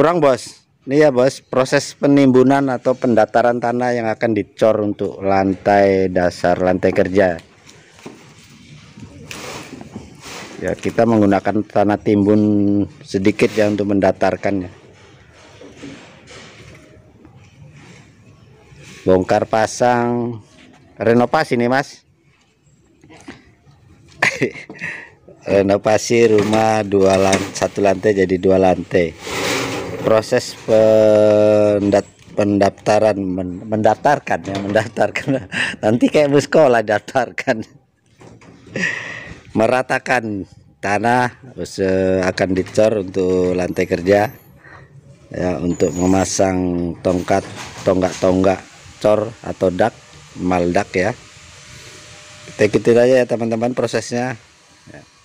kurang bos ini ya bos proses penimbunan atau pendataran tanah yang akan dicor untuk lantai dasar lantai kerja ya kita menggunakan tanah timbun sedikit ya untuk mendatarkannya bongkar pasang renovasi nih mas renovasi rumah dua lantai satu lantai jadi dua lantai proses pendat pendaftaran men, mendaftarkan ya mendaftarkan nanti kayak sekolah daftarkan meratakan tanah eh, akan dicor untuk lantai kerja ya untuk memasang tongkat tonggak-tonggak cor atau dak maldak ya kita ikutin aja ya teman-teman prosesnya ya.